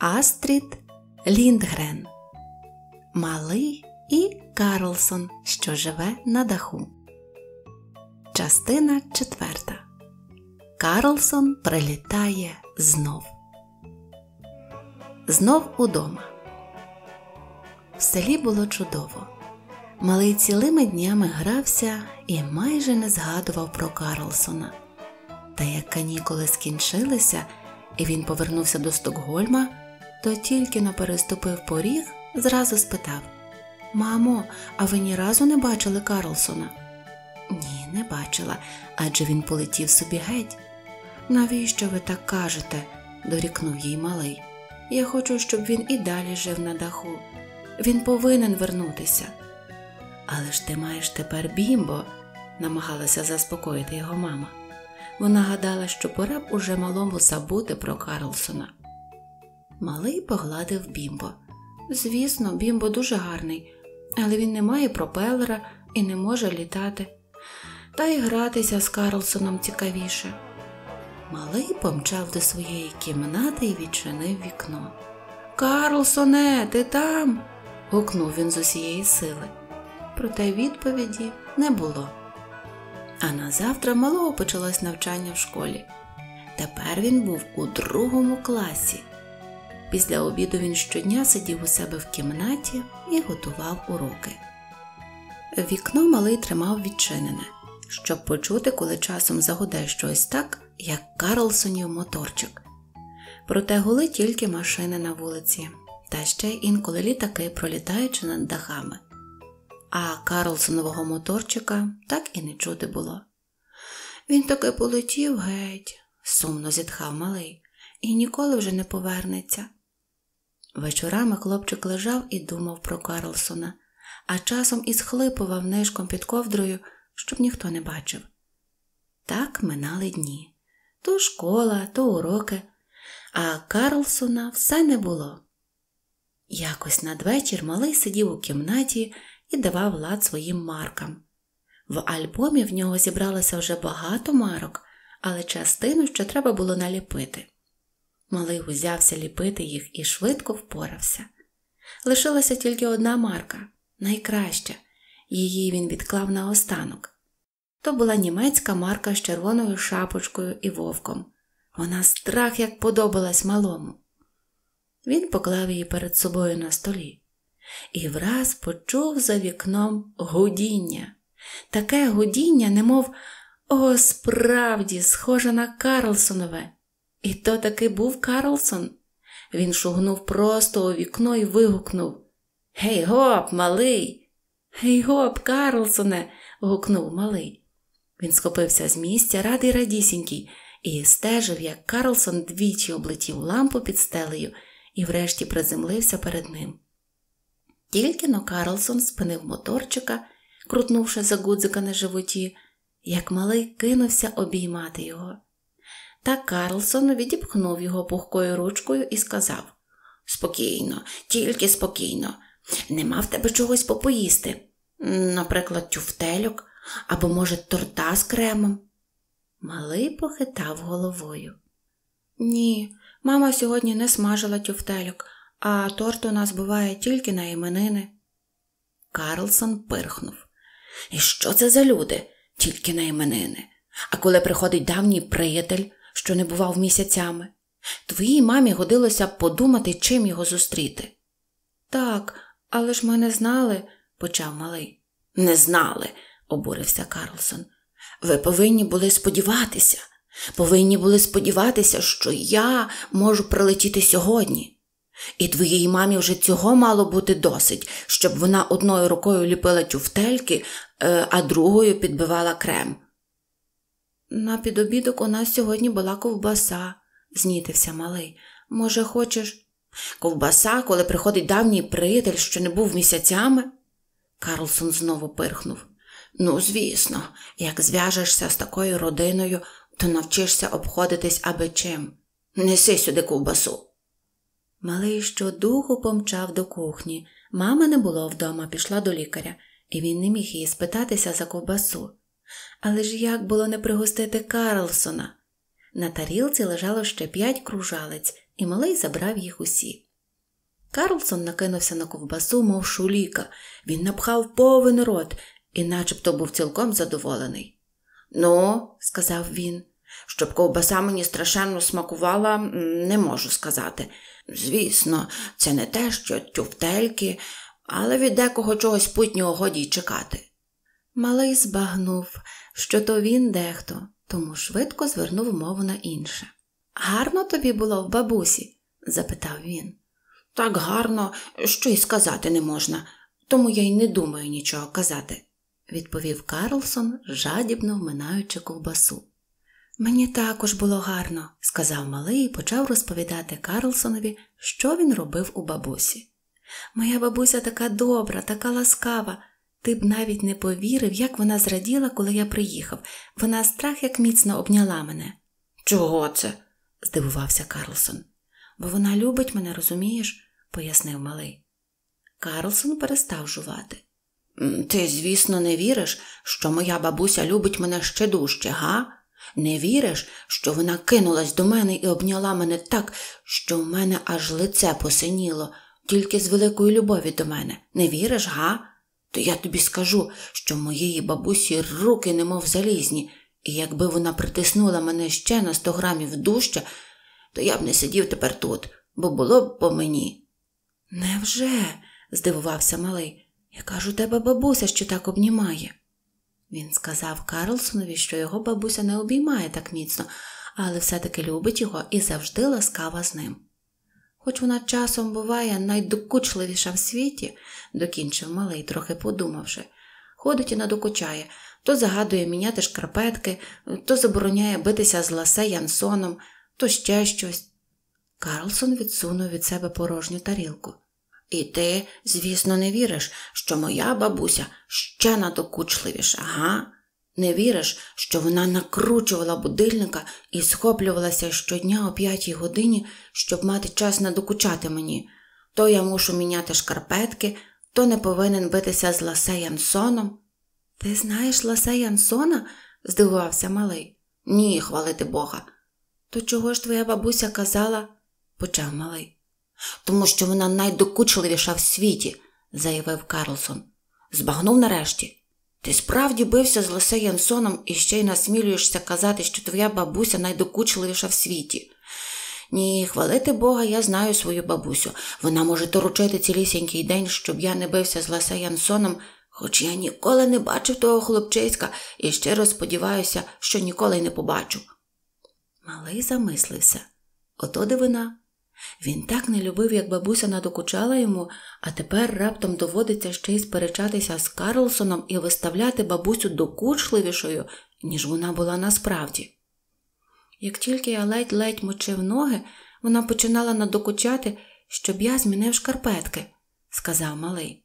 Астрід Ліндгрен, Малий і Карлсон, що живе на даху. Частина 4. Карлсон прилітає знов. Знов удома. В селі було чудово. Малий цілими днями грався і майже не згадував про Карлсона. Та як канікули скінчилися, і він повернувся до Стокгольма, то тільки но переступив поріг, зразу спитав Мамо, а ви ні разу не бачили Карлсона? Ні, не бачила, адже він полетів собі геть. Навіщо ви так кажете? дорікнув їй малий. Я хочу, щоб він і далі жив на даху. Він повинен вернутися. Але ж ти маєш тепер бімбо, намагалася заспокоїти його мама. Вона гадала, що пора б уже малому забути про Карлсона. Малий погладив бімбо. Звісно, бімбо дуже гарний, але він не має пропелера і не може літати. Та й гратися з Карлсоном цікавіше. Малий помчав до своєї кімнати і відчинив вікно. Карлсоне, ти там? гукнув він з усієї сили. Проте відповіді не було. А назавтра малого почалось навчання в школі. Тепер він був у другому класі. Після обіду він щодня сидів у себе в кімнаті і готував уроки. Вікно малий тримав відчинене, щоб почути, коли часом загуде щось так, як Карлсонів моторчик. Проте гули тільки машини на вулиці, та ще інколи літаки, пролітаючи над дахами. А Карлсонового моторчика так і не чути було. Він таки полетів геть, сумно зітхав малий, і ніколи вже не повернеться. Вечорами хлопчик лежав і думав про Карлсона, а часом і схлипував нишком під ковдрою, щоб ніхто не бачив. Так минали дні то школа, то уроки, а Карлсона все не було. Якось надвечір малий сидів у кімнаті і давав лад своїм маркам. В альбомі в нього зібралося вже багато марок, але частину ще треба було наліпити. Малий узявся ліпити їх і швидко впорався. Лишилася тільки одна марка найкраща, її він відклав на останок. То була німецька марка з червоною шапочкою і вовком. Вона страх як подобалась малому. Він поклав її перед собою на столі і враз почув за вікном гудіння. Таке гудіння, немов о, справді, схоже на Карлсонове. І то таки був Карлсон. Він шугнув просто у вікно і вигукнув Гей гоп, малий. Гей гоп, Карлсоне. гукнув малий. Він схопився з місця радий радісінький і стежив, як Карлсон двічі облетів лампу під стелею і врешті приземлився перед ним. Тільки но Карлсон спинив моторчика, крутнувши за гудзика на животі, як малий кинувся обіймати його. Та Карлсон відіпхнув його пухкою ручкою і сказав Спокійно, тільки спокійно. Нема в тебе чогось попоїсти, наприклад, тюфтельок або, може, торта з кремом. Малий похитав головою. Ні, мама сьогодні не смажила тюфтельок, а торт у нас буває тільки на іменини. Карлсон пирхнув. І що це за люди, тільки на іменини? А коли приходить давній приятель, що не бував місяцями. Твоїй мамі годилося б подумати, чим його зустріти. Так, але ж ми не знали, почав малий. Не знали, обурився Карлсон. Ви повинні були сподіватися, повинні були сподіватися, що я можу прилетіти сьогодні. І твоїй мамі вже цього мало бути досить, щоб вона одною рукою ліпила тюфтельки, е, а другою підбивала крем. На підобідок у нас сьогодні була ковбаса, знітився малий. Може, хочеш? Ковбаса, коли приходить давній приятель, що не був місяцями? Карлсон знову пирхнув. Ну, звісно, як зв'яжешся з такою родиною, то навчишся обходитись аби чим. Неси сюди ковбасу. Малий щодуху помчав до кухні. Мама не було вдома, пішла до лікаря, і він не міг її спитатися за ковбасу. Але ж як було не пригостити Карлсона? На тарілці лежало ще п'ять кружалець, і малий забрав їх усі. Карлсон накинувся на ковбасу, мов шуліка, він напхав повен рот і начебто був цілком задоволений. Ну, сказав він, щоб ковбаса мені страшенно смакувала, не можу сказати. Звісно, це не те, що тюфтельки, але від декого чогось путнього годі й чекати. Малий збагнув, що то він дехто, тому швидко звернув мову на інше. Гарно тобі було в бабусі? запитав він. Так гарно, що й сказати не можна, тому я й не думаю нічого казати, відповів Карлсон, жадібно вминаючи ковбасу. Мені також було гарно, сказав малий і почав розповідати Карлсонові, що він робив у бабусі. Моя бабуся така добра, така ласкава. Ти б навіть не повірив, як вона зраділа, коли я приїхав. Вона страх як міцно обняла мене. Чого це? здивувався Карлсон. Бо вона любить мене, розумієш, пояснив малий. Карлсон перестав жувати. Ти, звісно, не віриш, що моя бабуся любить мене ще дужче, га? Не віриш, що вона кинулась до мене і обняла мене так, що в мене аж лице посиніло, тільки з великої любові до мене. Не віриш, га? то я тобі скажу, що моєї бабусі руки немов залізні, і якби вона притиснула мене ще на сто грамів дужче, то я б не сидів тепер тут, бо було б по мені. Невже? здивувався малий. Яка ж у тебе бабуся, що так обнімає? Він сказав Карлсонові, що його бабуся не обіймає так міцно, але все таки любить його і завжди ласкава з ним хоч вона часом буває найдокучливіша в світі, докінчив малий, трохи подумавши. Ходить і надокучає, то загадує міняти шкарпетки, то забороняє битися з ласе Янсоном, то ще щось. Карлсон відсунув від себе порожню тарілку. І ти, звісно, не віриш, що моя бабуся ще надокучливіша, ага? Не віриш, що вона накручувала будильника і схоплювалася щодня о п'ятій годині, щоб мати час надокучати мені. То я мушу міняти шкарпетки, то не повинен битися з Ласе Янсоном. Ти знаєш Ласе Янсона? здивувався малий. Ні, хвалити Бога. То чого ж твоя бабуся казала? почав малий. Тому що вона найдокучливіша в світі, заявив Карлсон. Збагнув нарешті. Ти справді бився з лише Янсоном і ще й насмілюєшся казати, що твоя бабуся найдокучливіша в світі. Ні, хвалити Бога, я знаю свою бабусю. Вона може торочити цілісінький день, щоб я не бився з Ласе Янсоном, хоч я ніколи не бачив того хлопчиська і щиро сподіваюся, що ніколи й не побачу. Малий замислився. Ото дивина. Він так не любив, як бабуся надокучала йому, а тепер раптом доводиться ще й сперечатися з Карлсоном і виставляти бабусю докучливішою, ніж вона була насправді. Як тільки я ледь-ледь мочив ноги, вона починала надокучати, щоб я змінив шкарпетки, сказав малий.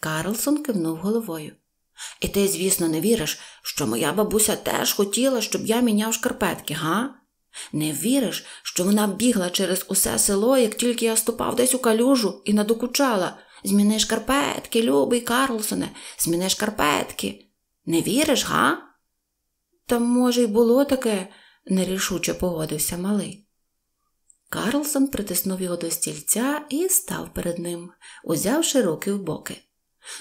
Карлсон кивнув головою. І ти, звісно, не віриш, що моя бабуся теж хотіла, щоб я міняв шкарпетки, га? Не віриш, що вона бігла через усе село, як тільки я ступав десь у калюжу і надокучала. Зміни шкарпетки, любий Карлсоне, зміни шкарпетки. Не віриш, га? Та, може, й було таке, нерішуче погодився малий. Карлсон притиснув його до стільця і став перед ним, узявши руки в боки.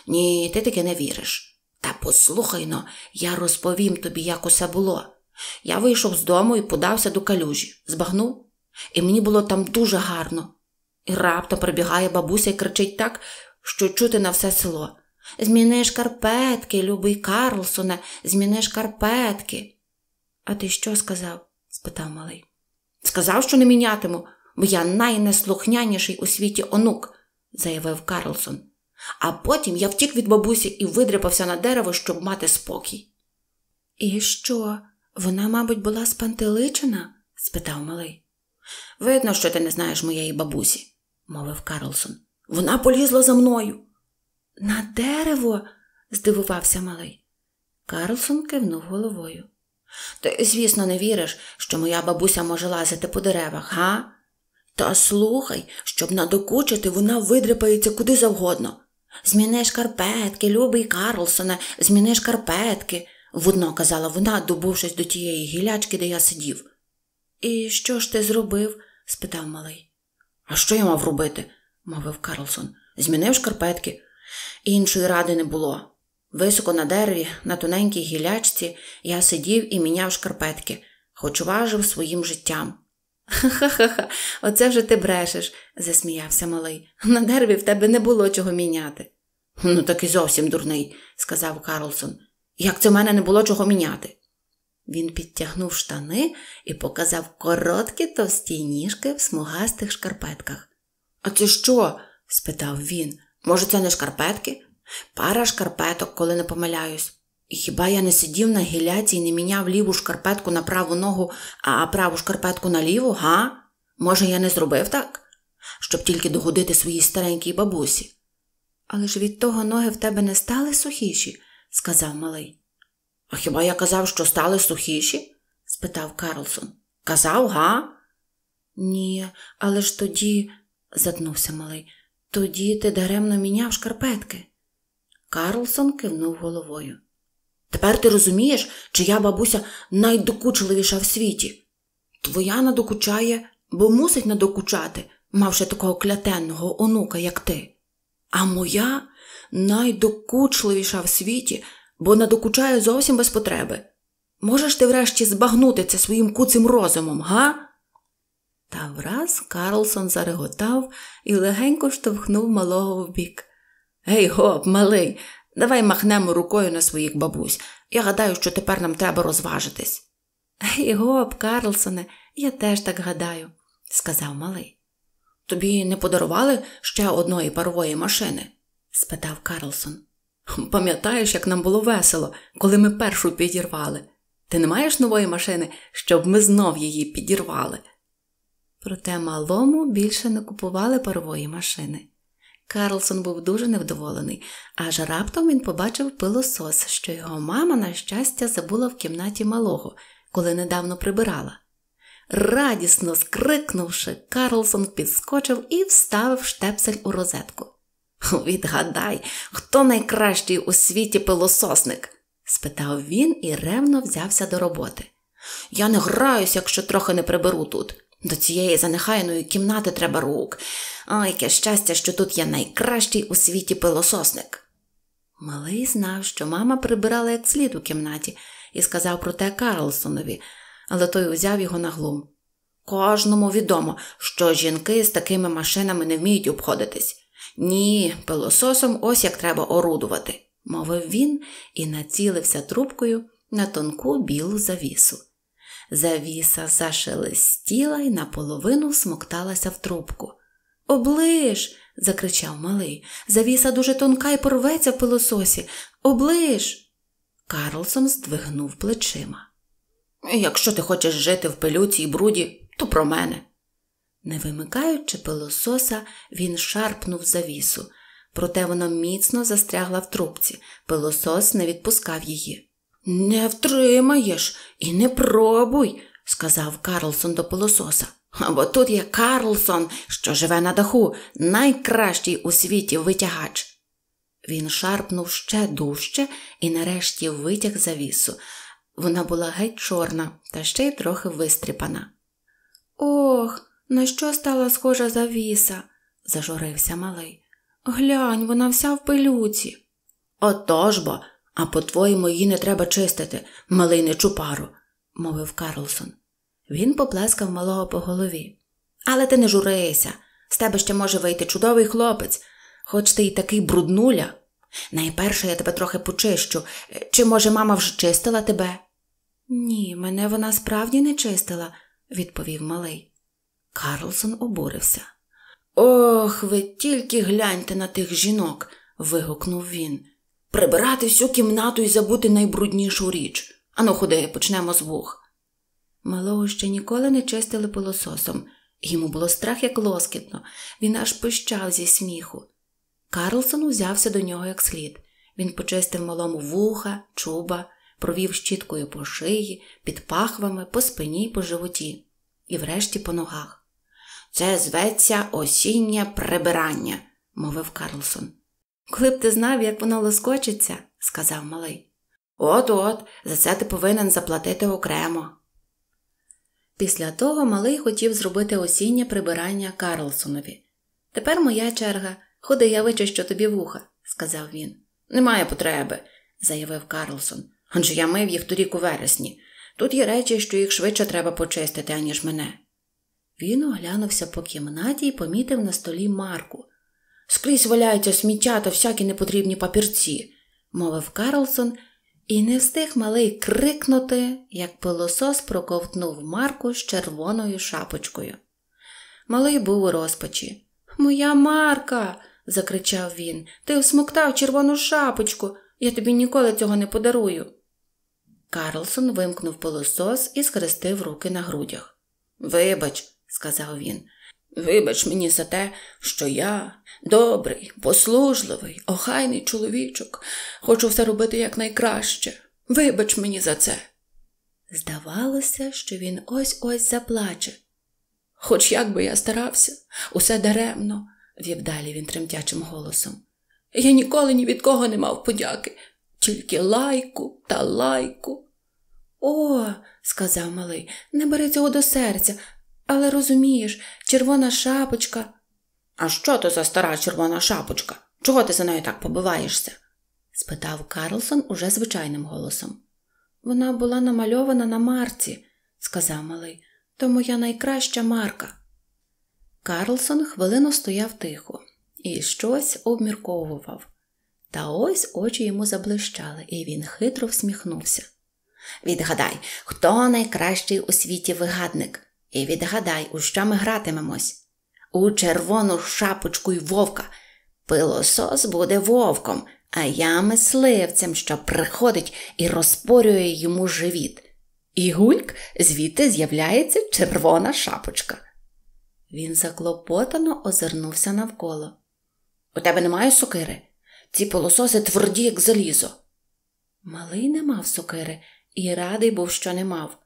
Ні, ти таки не віриш. Та послухай но, я розповім тобі, як усе було. Я вийшов з дому і подався до калюжі, збагнув, і мені було там дуже гарно. І раптом прибігає бабуся і кричить так, що чути на все село. Зміни шкарпетки, любий Карлсоне, зміни шкарпетки. А ти що сказав? спитав малий. Сказав, що не мінятиму, бо я найнеслухняніший у світі онук, заявив Карлсон. А потім я втік від бабусі і видряпався на дерево, щоб мати спокій. І що? Вона, мабуть, була спантеличена? спитав малий. Видно, що ти не знаєш моєї бабусі, мовив Карлсон. Вона полізла за мною. На дерево? здивувався малий. Карлсон кивнув головою. Ти, звісно, не віриш, що моя бабуся може лазити по деревах, га? Та слухай, щоб надокучити, вона видряпається куди завгодно. Зміниш карпетки, любий Карлсоне, зміниш карпетки. Вудно казала вона, добувшись до тієї гілячки, де я сидів. І що ж ти зробив? спитав малий. А що я мав робити? мовив Карлсон. Змінив шкарпетки. Іншої ради не було. Високо на дереві, на тоненькій гілячці, я сидів і міняв шкарпетки, хоч важив своїм життям. Ха-ха-ха, оце вже ти брешеш, засміявся малий. На дереві в тебе не було чого міняти. Ну, так і зовсім дурний, сказав Карлсон. Як це в мене не було чого міняти? Він підтягнув штани і показав короткі товсті ніжки в смугастих шкарпетках. А це що? спитав він. Може, це не шкарпетки? Пара шкарпеток, коли не помиляюсь. І хіба я не сидів на гіляці і не міняв ліву шкарпетку на праву ногу, а праву шкарпетку на ліву, га? Може, я не зробив так? Щоб тільки догодити своїй старенькій бабусі. Але ж від того ноги в тебе не стали сухіші сказав малий. А хіба я казав, що стали сухіші? спитав Карлсон. Казав, га? Ні, але ж тоді, затнувся малий, тоді ти даремно міняв шкарпетки. Карлсон кивнув головою. Тепер ти розумієш, чия бабуся найдокучливіша в світі. Твоя надокучає, бо мусить надокучати, мавши такого клятенного онука, як ти. А моя найдокучливіша в світі, бо надокучає зовсім без потреби. Можеш ти врешті збагнути це своїм куцим розумом, га? Та враз Карлсон зареготав і легенько штовхнув малого в бік. Гей, гоп, малий, давай махнемо рукою на своїх бабусь. Я гадаю, що тепер нам треба розважитись. Гей, гоп, Карлсоне, я теж так гадаю, сказав малий. Тобі не подарували ще одної парової машини? спитав Карлсон. Пам'ятаєш, як нам було весело, коли ми першу підірвали? Ти не маєш нової машини, щоб ми знов її підірвали? Проте малому більше не купували парової машини. Карлсон був дуже невдоволений, аж раптом він побачив пилосос, що його мама, на щастя, забула в кімнаті малого, коли недавно прибирала. Радісно скрикнувши, Карлсон підскочив і вставив штепсель у розетку. Відгадай, хто найкращий у світі пилососник? спитав він і ревно взявся до роботи. Я не граюсь, якщо трохи не приберу тут. До цієї занехайної кімнати треба рук. А яке щастя, що тут я найкращий у світі пилососник. Малий знав, що мама прибирала як слід у кімнаті і сказав про те Карлсонові, але той узяв його на глум. Кожному відомо, що жінки з такими машинами не вміють обходитись. Ні, пилососом ось як треба орудувати, мовив він і націлився трубкою на тонку білу завісу. Завіса зашелестіла і наполовину смокталася в трубку. Оближ. закричав малий. Завіса дуже тонка і порветься в пилососі. Оближ. Карлсон здвигнув плечима. Якщо ти хочеш жити в пилюці і бруді, то про мене. Не вимикаючи пилососа, він шарпнув завісу, проте вона міцно застрягла в трубці, пилосос не відпускав її. Не втримаєш і не пробуй, сказав Карлсон до пилососа. Або тут є Карлсон, що живе на даху, найкращий у світі витягач. Він шарпнув ще дужче і нарешті витяг завісу. Вона була геть чорна та ще й трохи вистріпана. Ох. На що стала схожа завіса? зажурився малий. Глянь, вона вся в пилюці. Отож бо, а по-твоєму її не треба чистити, малий не чупару, мовив Карлсон. Він поплескав малого по голові. Але ти не журися, з тебе ще може вийти чудовий хлопець, хоч ти й такий бруднуля. Найперше я тебе трохи почищу. Чи, може, мама вже чистила тебе? Ні, мене вона справді не чистила, відповів малий. Карлсон обурився. Ох, ви тільки гляньте на тих жінок. вигукнув він. Прибирати всю кімнату і забути найбруднішу річ. Ану, ходи, почнемо з вух. Малого ще ніколи не чистили пилососом. Йому було страх, як лоскітно, він аж пищав зі сміху. Карлсон узявся до нього як слід. Він почистив малому вуха, чуба, провів щіткою по шиї, під пахвами, по спині й по животі, і врешті по ногах. Це зветься осіннє прибирання, мовив Карлсон. Коли б ти знав, як воно лоскочиться, сказав малий. От от, за це ти повинен заплатити окремо. Після того малий хотів зробити осіннє прибирання Карлсонові. Тепер моя черга, ходи, я вичищу тобі вуха, сказав він. Немає потреби, заявив Карлсон. Адже я мив їх торік у вересні. Тут є речі, що їх швидше треба почистити, аніж мене. Він оглянувся по кімнаті і помітив на столі Марку. Скрізь валяються сміття та всякі непотрібні папірці, мовив Карлсон, і не встиг малий крикнути, як пилосос проковтнув Марку з червоною шапочкою. Малий був у розпачі. Моя Марка, закричав він, ти всмоктав червону шапочку. Я тобі ніколи цього не подарую. Карлсон вимкнув пилосос і схрестив руки на грудях. Вибач, сказав він. Вибач мені за те, що я добрий, послужливий, охайний чоловічок, хочу все робити якнайкраще. Вибач мені за це. Здавалося, що він ось ось заплаче. Хоч як би я старався, усе даремно, вів далі він тремтячим голосом. Я ніколи ні від кого не мав подяки, тільки лайку та лайку. О, сказав малий, не бери цього до серця, але розумієш, червона шапочка. А що то за стара червона шапочка? Чого ти за нею так побиваєшся? спитав Карлсон уже звичайним голосом. Вона була намальована на марці, сказав малий, то моя найкраща марка. Карлсон хвилину стояв тихо і щось обмірковував. Та ось очі йому заблищали, і він хитро всміхнувся. Відгадай, хто найкращий у світі вигадник? І відгадай, у що ми гратимемось. У червону шапочку й вовка. Пилосос буде вовком, а я мисливцем, що приходить і розпорює йому живіт. І гульк звідти з'являється червона шапочка. Він заклопотано озирнувся навколо. У тебе немає сокири? Ці пилососи тверді, як залізо. Малий не мав сокири і радий був, що не мав.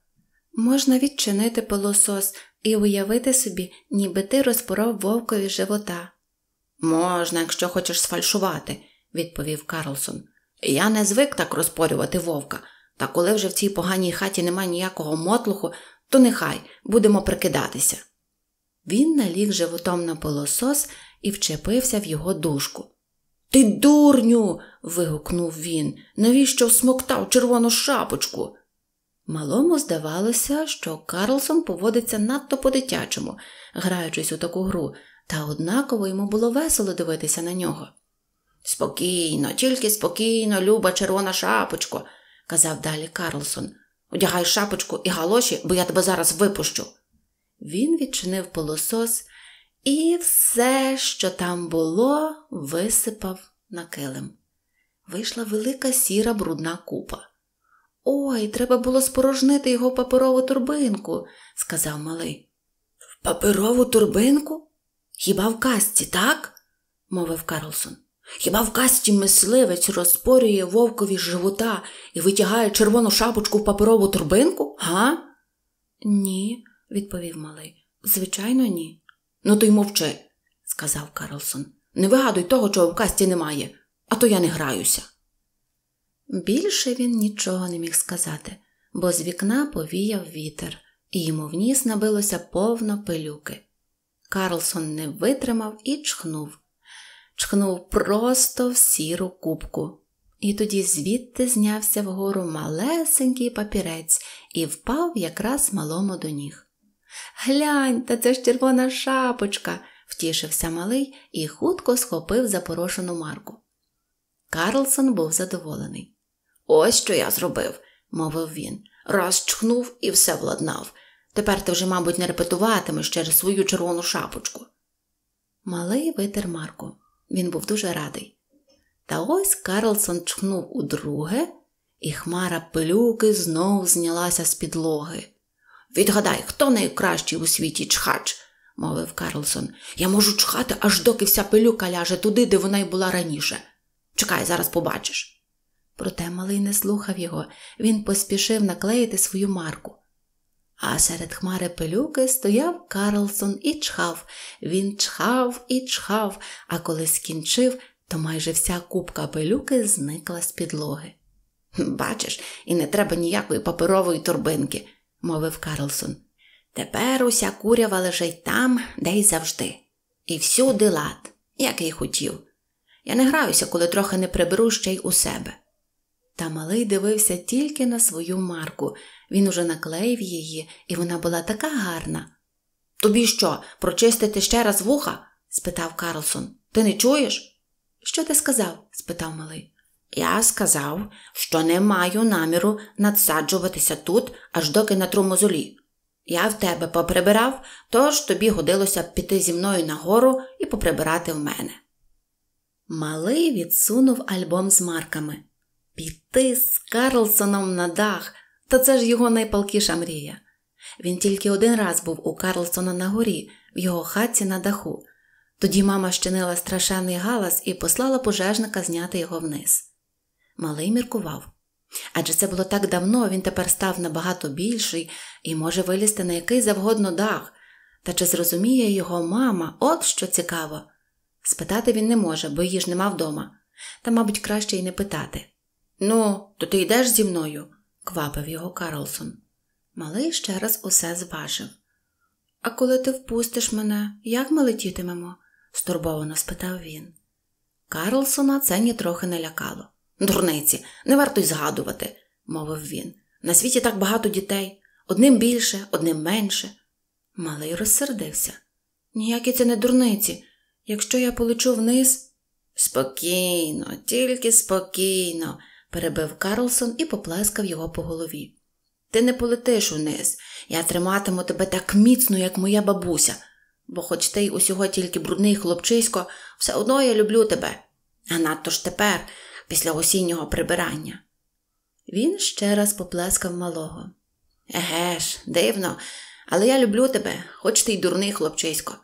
Можна відчинити полосос і уявити собі, ніби ти розпоров вовкові живота. Можна, якщо хочеш сфальшувати, відповів Карлсон. Я не звик так розпорювати вовка, та коли вже в цій поганій хаті немає ніякого мотлуху, то нехай будемо прикидатися. Він наліг животом на полосос і вчепився в його дужку. Ти дурню. вигукнув він. Навіщо всмоктав червону шапочку? Малому здавалося, що Карлсон поводиться надто по-дитячому, граючись у таку гру, та однаково йому було весело дивитися на нього. Спокійно, тільки спокійно, люба червона шапочко, казав далі Карлсон. Одягай шапочку і галоші, бо я тебе зараз випущу. Він відчинив полосос і все, що там було, висипав на килим. Вийшла велика сіра брудна купа. Ой, треба було спорожнити його паперову турбинку, сказав малий. В паперову турбинку? Хіба в касті, так? мовив Карлсон. Хіба в касті мисливець розпорює вовкові живота і витягає червону шапочку в паперову турбинку, га? Ні, відповів малий. Звичайно, ні. Ну то й мовчи, сказав Карлсон. Не вигадуй того, чого в касті немає, а то я не граюся. Більше він нічого не міг сказати, бо з вікна повіяв вітер, і йому вніс набилося повно пилюки. Карлсон не витримав і чхнув, чхнув просто в сіру кубку. І тоді звідти знявся вгору малесенький папірець і впав якраз малому до ніг. Глянь, та це ж червона шапочка, втішився малий і хутко схопив запорошену марку. Карлсон був задоволений. Ось що я зробив, мовив він, Розчхнув і все владнав. Тепер ти вже, мабуть, не репетуватимеш через свою червону шапочку. Малий витер Марко. Він був дуже радий. Та ось Карлсон чхнув удруге, і хмара пилюки знову знялася з підлоги. Відгадай, хто найкращий у світі чхач, мовив Карлсон. Я можу чхати, аж доки вся пилюка ляже туди, де вона й була раніше. Чекай, зараз побачиш. Проте малий не слухав його, він поспішив наклеїти свою марку. А серед хмари пилюки стояв Карлсон і чхав. Він чхав і чхав, а коли скінчив, то майже вся купка пилюки зникла з підлоги. Бачиш, і не треба ніякої паперової турбинки, мовив Карлсон. Тепер уся курява лежить там, де й завжди. І всюди лад, як і хотів. Я не граюся, коли трохи не приберу ще й у себе. Та малий дивився тільки на свою марку. Він уже наклеїв її, і вона була така гарна. Тобі що, прочистити ще раз вуха? спитав Карлсон. Ти не чуєш? Що ти сказав? спитав малий. Я сказав, що не маю наміру надсаджуватися тут, аж доки натру мозолі. Я в тебе поприбирав, тож тобі годилося б піти зі мною нагору і поприбирати в мене. Малий відсунув альбом з марками. Піти з Карлсоном на дах, та це ж його найпалкіша мрія. Він тільки один раз був у Карлсона на горі, в його хатці на даху. Тоді мама щинила страшенний галас і послала пожежника зняти його вниз. Малий міркував. Адже це було так давно, він тепер став набагато більший і може вилізти на який завгодно дах. Та чи зрозуміє його мама, от що цікаво. Спитати він не може, бо її ж нема вдома, та, мабуть, краще й не питати. Ну, то ти йдеш зі мною, квапив його Карлсон. Малий ще раз усе зважив. А коли ти впустиш мене, як ми летітимемо? стурбовано спитав він. Карлсона це нітрохи не лякало. Дурниці, не варто й згадувати, мовив він. На світі так багато дітей, одним більше, одним менше. Малий розсердився. Ніякі це не дурниці. Якщо я полечу вниз. Спокійно, тільки спокійно перебив Карлсон і поплескав його по голові. Ти не полетиш униз. Я триматиму тебе так міцно, як моя бабуся, бо, хоч ти й усього тільки брудний хлопчисько, все одно я люблю тебе, а надто ж тепер, після осіннього прибирання. Він ще раз поплескав малого. Еге ж, дивно, але я люблю тебе, хоч ти й дурний хлопчисько.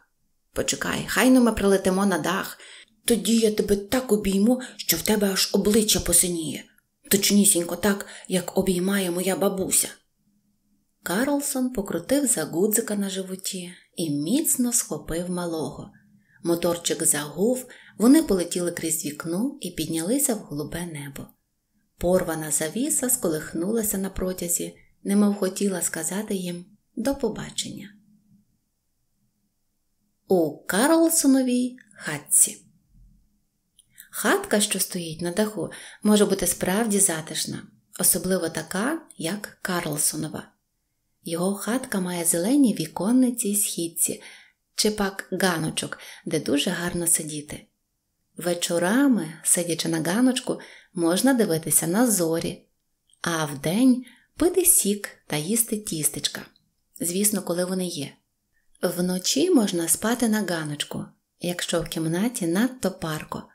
Почекай, хай ну ми прилетимо на дах. Тоді я тебе так обійму, що в тебе аж обличчя посиніє точнісінько так, як обіймає моя бабуся. Карлсон покрутив загудзика на животі і міцно схопив малого. Моторчик загув, вони полетіли крізь вікно і піднялися в голубе небо. Порвана завіса сколихнулася на протязі, немов хотіла сказати їм до побачення. У Карлсоновій хатці. Хатка, що стоїть на даху, може бути справді затишна, особливо така, як Карлсонова. Його хатка має зелені віконниці й східці чи пак ганочок, де дуже гарно сидіти. Вечорами, сидячи на ганочку, можна дивитися на зорі, а вдень пити сік та їсти тістечка. Звісно, коли вони є. Вночі можна спати на ганочку, якщо в кімнаті надто парко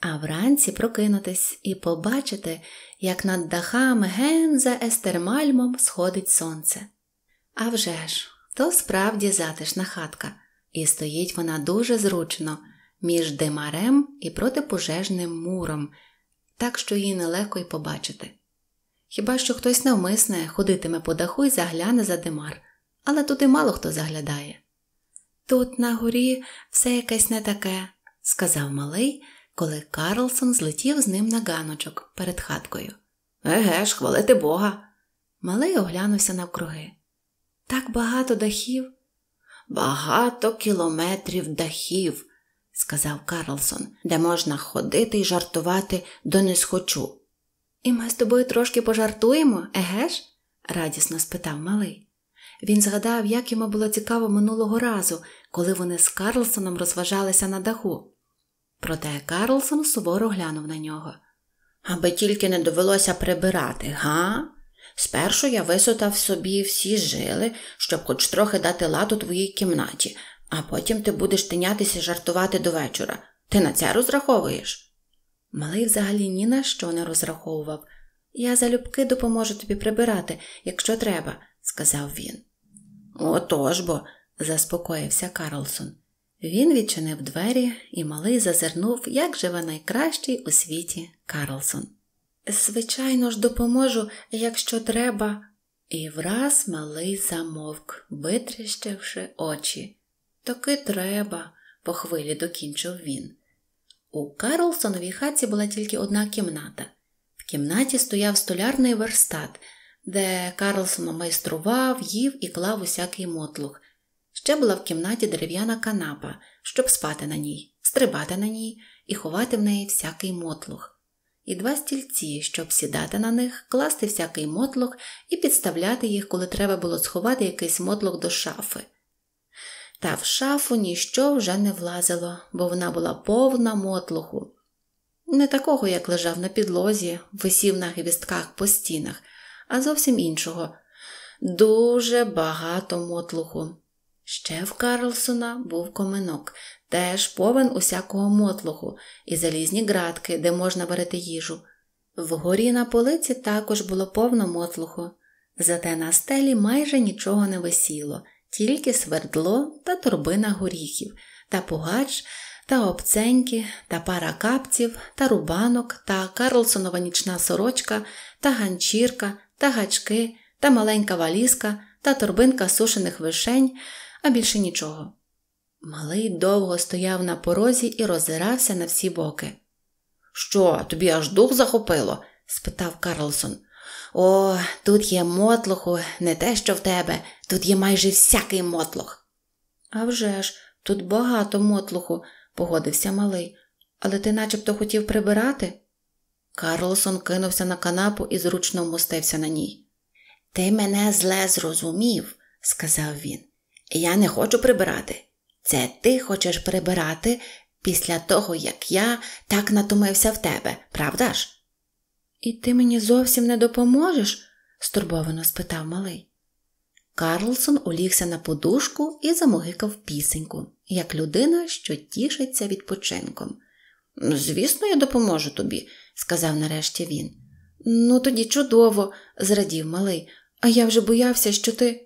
а вранці прокинутись і побачити, як над дахами ген за естермальмом сходить сонце. А вже ж, то справді затишна хатка, і стоїть вона дуже зручно між димарем і протипожежним муром, так що її нелегко й побачити. Хіба що хтось навмисне ходитиме по даху і загляне за димар, але тут і мало хто заглядає. Тут на горі все якесь не таке, сказав малий коли Карлсон злетів з ним на ганочок перед хаткою. Еге ж, хвалити Бога. Малий оглянувся навкруги. Так багато дахів. Багато кілометрів дахів, сказав Карлсон, де можна ходити й жартувати до несхочу. І ми з тобою трошки пожартуємо, еге ж? радісно спитав малий. Він згадав, як йому було цікаво минулого разу, коли вони з Карлсоном розважалися на даху. Проте Карлсон суворо глянув на нього. Аби тільки не довелося прибирати, га? Спершу я висотав собі всі жили, щоб хоч трохи дати лад у твоїй кімнаті, а потім ти будеш тинятися жартувати до вечора. Ти на це розраховуєш? Малий взагалі ні на що не розраховував. Я залюбки допоможу тобі прибирати, якщо треба, сказав він. Отож бо, заспокоївся Карлсон. Він відчинив двері, і малий зазирнув, як живе найкращий у світі Карлсон. Звичайно ж, допоможу, якщо треба. І враз малий замовк, витріщивши очі. Таки треба, по хвилі докінчив він. У Карлсоновій хаті була тільки одна кімната. В кімнаті стояв столярний верстат, де Карлсон майстрував, їв і клав усякий мотлух. Ще була в кімнаті дерев'яна канапа, щоб спати на ній, стрибати на ній і ховати в неї всякий мотлух, і два стільці, щоб сідати на них, класти всякий мотлух і підставляти їх, коли треба було сховати якийсь мотлух до шафи. Та в шафу ніщо вже не влазило, бо вона була повна мотлуху. Не такого, як лежав на підлозі, висів на гвістках по стінах, а зовсім іншого. Дуже багато мотлуху. Ще в Карлсона був коминок, теж повен усякого мотлоху і залізні ґратки, де можна варити їжу. Вгорі на полиці також було повно мотлуху, зате на стелі майже нічого не висіло, тільки свердло та торбина горіхів, та пугач, та обценьки, та пара капців, та рубанок, та Карлсонова нічна сорочка, та ганчірка, та гачки, та маленька валізка, та торбинка сушених вишень а більше нічого. Малий довго стояв на порозі і роззирався на всі боки. Що, тобі аж дух захопило? спитав Карлсон. О, тут є мотлоху, не те, що в тебе, тут є майже всякий мотлох. «А вже ж, тут багато мотлоху, погодився малий, але ти начебто хотів прибирати. Карлсон кинувся на канапу і зручно вмостився на ній. Ти мене зле зрозумів, сказав він. Я не хочу прибирати. Це ти хочеш прибирати після того, як я так натомився в тебе, правда ж? І ти мені зовсім не допоможеш? стурбовано спитав малий. Карлсон улігся на подушку і замогикав пісеньку, як людина, що тішиться відпочинком. Звісно, я допоможу тобі, сказав нарешті він. Ну, тоді чудово, зрадів малий, а я вже боявся, що ти.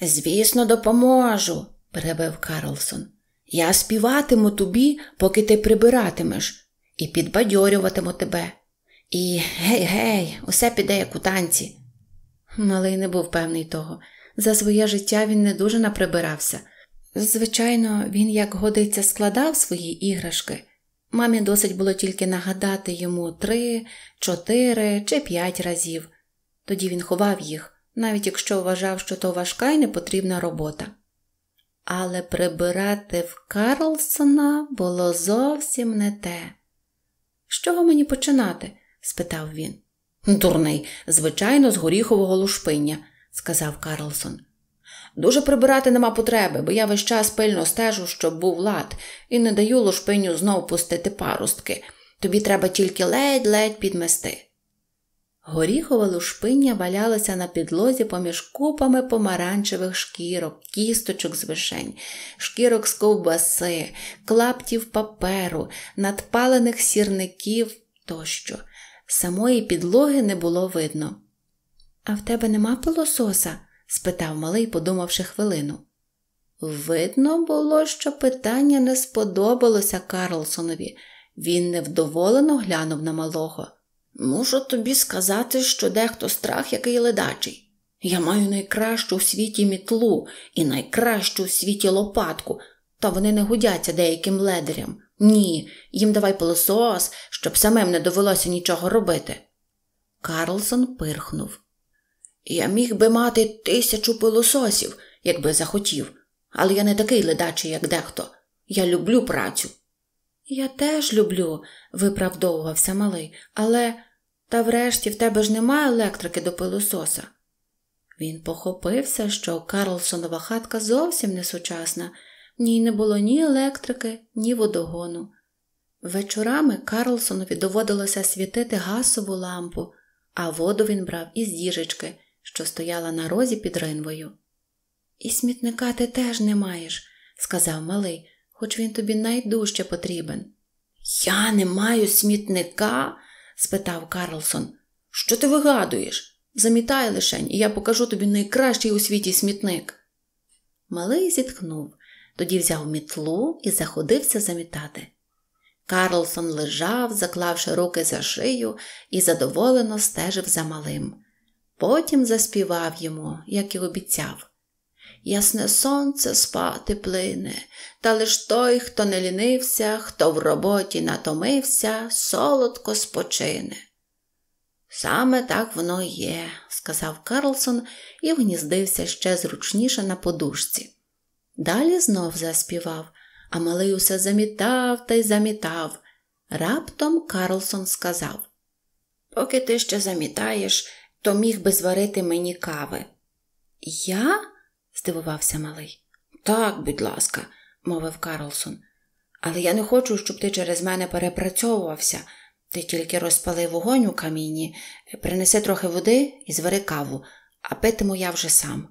Звісно, допоможу, перебив Карлсон. Я співатиму тобі, поки ти прибиратимеш, і підбадьорюватиму тебе. І гей, гей, усе піде як у танці. Малий не був певний того. За своє життя він не дуже наприбирався. Звичайно, він, як годиться, складав свої іграшки. Мамі досить було тільки нагадати йому три, чотири чи п'ять разів. Тоді він ховав їх навіть якщо вважав, що то важка і непотрібна робота. Але прибирати в Карлсона було зовсім не те. З чого мені починати? спитав він. Дурний, звичайно, з горіхового лушпиння, сказав Карлсон. Дуже прибирати нема потреби, бо я весь час пильно стежу, щоб був лад, і не даю лушпиню знов пустити парустки. Тобі треба тільки ледь-ледь підмести. Горіхова лушпиння валялася на підлозі поміж купами помаранчевих шкірок, кісточок з вишень, шкірок з ковбаси, клаптів паперу, надпалених сірників тощо. Самої підлоги не було видно. А в тебе нема пилососа? спитав малий, подумавши хвилину. Видно було, що питання не сподобалося Карлсонові. Він невдоволено глянув на малого. Мушу тобі сказати, що дехто страх, який ледачий. Я маю найкращу в світі мітлу і найкращу в світі лопатку, та вони не годяться деяким ледарям. Ні, їм давай пилосос, щоб самим не довелося нічого робити. Карлсон пирхнув. Я міг би мати тисячу пилососів, якби захотів, але я не такий ледачий, як дехто. Я люблю працю. Я теж люблю, виправдовувався малий, але та врешті в тебе ж немає електрики до пилососа. Він похопився, що Карлсонова хатка зовсім не сучасна, в ній не було ні електрики, ні водогону. Вечорами Карлсонові доводилося світити гасову лампу, а воду він брав із діжечки, що стояла на розі під ринвою. І смітника ти теж не маєш, сказав малий хоч він тобі найдужче потрібен. Я не маю смітника? спитав Карлсон. Що ти вигадуєш? Замітай лишень, і я покажу тобі найкращий у світі смітник. Малий зітхнув, тоді взяв мітлу і заходився замітати. Карлсон лежав, заклавши руки за шию, і задоволено стежив за малим. Потім заспівав йому, як і обіцяв. Ясне сонце спати плине, та лиш той, хто не лінився, хто в роботі натомився, солодко спочине. Саме так воно є, сказав Карлсон і гніздився ще зручніше на подушці. Далі знов заспівав, а малий усе замітав та й замітав. Раптом Карлсон сказав: Поки ти ще замітаєш, то міг би зварити мені кави. Я? здивувався малий. Так, будь ласка, мовив Карлсон. Але я не хочу, щоб ти через мене перепрацьовувався. Ти тільки розпали вогонь у камінні, принеси трохи води і звари каву, а питиму я вже сам.